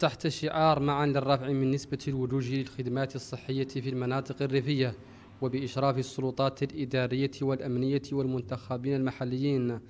تحت شعار معا للرفع من نسبة الولوج للخدمات الصحية في المناطق الريفية وبإشراف السلطات الإدارية والأمنية والمنتخبين المحليين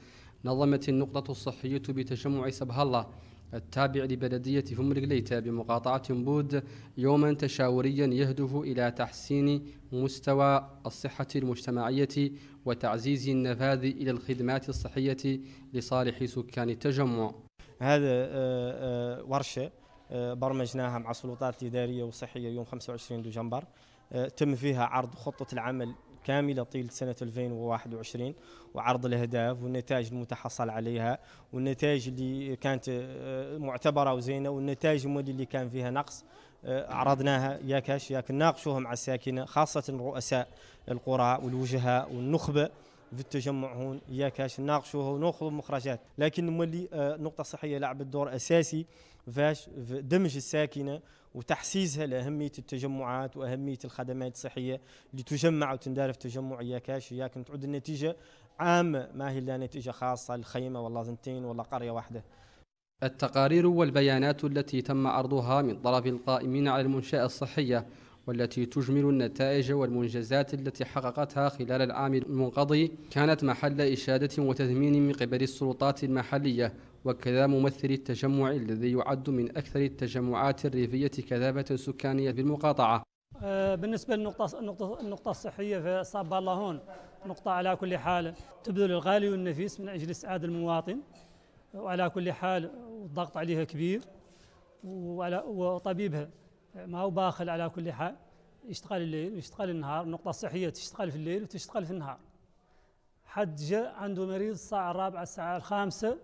نظمت النقطة الصحية بتجمع سبه الله التابع لبلدية فم رجليتا بمقاطعة بود يوما تشاوريا يهدف إلى تحسين مستوى الصحة المجتمعية وتعزيز النفاذ إلى الخدمات الصحية لصالح سكان التجمع هذا آه، آه، ورشة برمجناها مع السلطات الاداريه والصحيه يوم 25 دجنبر آه، تم فيها عرض خطه العمل كاملة طيلة سنة 2021 وعرض الأهداف والنتائج المتحصل عليها والنتائج اللي كانت آه، معتبرة وزينة والنتائج اللي كان فيها نقص آه، عرضناها يا ياك يا مع الساكنة خاصة رؤساء القرى والوجهاء والنخبة في التجمع هون يا كاش ناقشوها وناخذوا مخرجات لكن مولي النقطه آه، الصحيه لعبت دور اساسي فاش في دمج الساكنه وتحسيسها لاهميه التجمعات واهميه الخدمات الصحيه اللي تجمع وتندار في تجمع ياكاش ياك تعود النتيجه عامه ما هي لا نتيجه خاصه لخيمه ولا زنتين ولا قريه واحده التقارير والبيانات التي تم عرضها من طرف القائمين على المنشاه الصحيه والتي تجمل النتائج والمنجزات التي حققتها خلال العام المنقضي كانت محل إشادة وتثمين من قبل السلطات المحلية وكذا ممثل التجمع الذي يعد من أكثر التجمعات الريفية كذابة سكانية بالمقاطعة آه، بالنسبة للنقطة النقطة, النقطة الصحية في صاب الله هون نقطة على كل حال تبذل الغالي والنفيس من أجل إسعاد المواطن وعلى كل حال الضغط عليها كبير وعلى وطبيبها ما هو باخل على كل حال يشتغل الليل ويشتغل النهار النقطة الصحية تشتغل في الليل وتشتغل في النهار حد جاء عنده مريض الساعة الرابعة الساعة الخامسة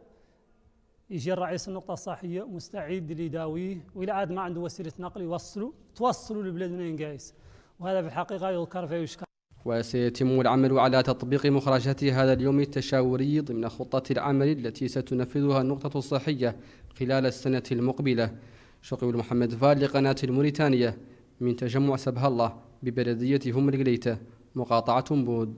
يجي الرئيس النقطة الصحية مستعد اللي يداويه وإلى عاد ما عنده وسيلة نقل يوصله توصلوا لبلاد منين جايس وهذا في الحقيقة يذكر فيشكر وسيتم العمل على تطبيق مخرجات هذا اليوم التشاوري ضمن خطة العمل التي ستنفذها النقطة الصحية خلال السنة المقبلة شقيق محمد فال لقناة الموريتانية من تجمع سبه الله ببلدية هم مقاطعة بود